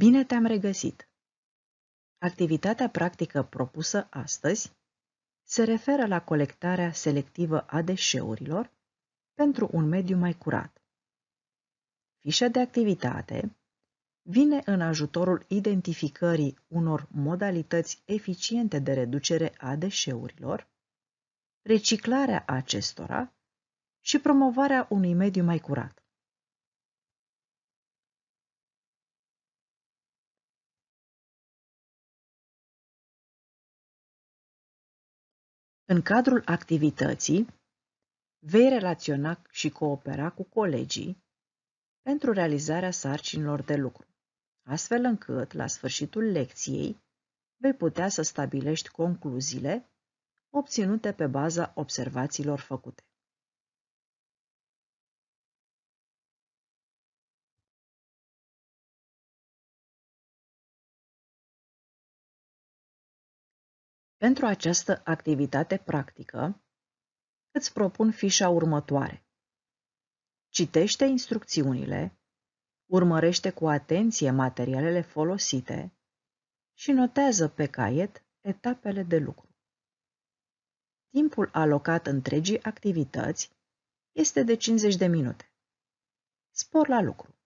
Bine te-am regăsit! Activitatea practică propusă astăzi se referă la colectarea selectivă a deșeurilor pentru un mediu mai curat. Fișa de activitate vine în ajutorul identificării unor modalități eficiente de reducere a deșeurilor, reciclarea acestora și promovarea unui mediu mai curat. În cadrul activității, vei relaționa și coopera cu colegii pentru realizarea sarcinilor de lucru, astfel încât, la sfârșitul lecției, vei putea să stabilești concluziile obținute pe baza observațiilor făcute. Pentru această activitate practică, îți propun fișa următoare. Citește instrucțiunile, urmărește cu atenție materialele folosite și notează pe caiet etapele de lucru. Timpul alocat întregii activități este de 50 de minute. Spor la lucru!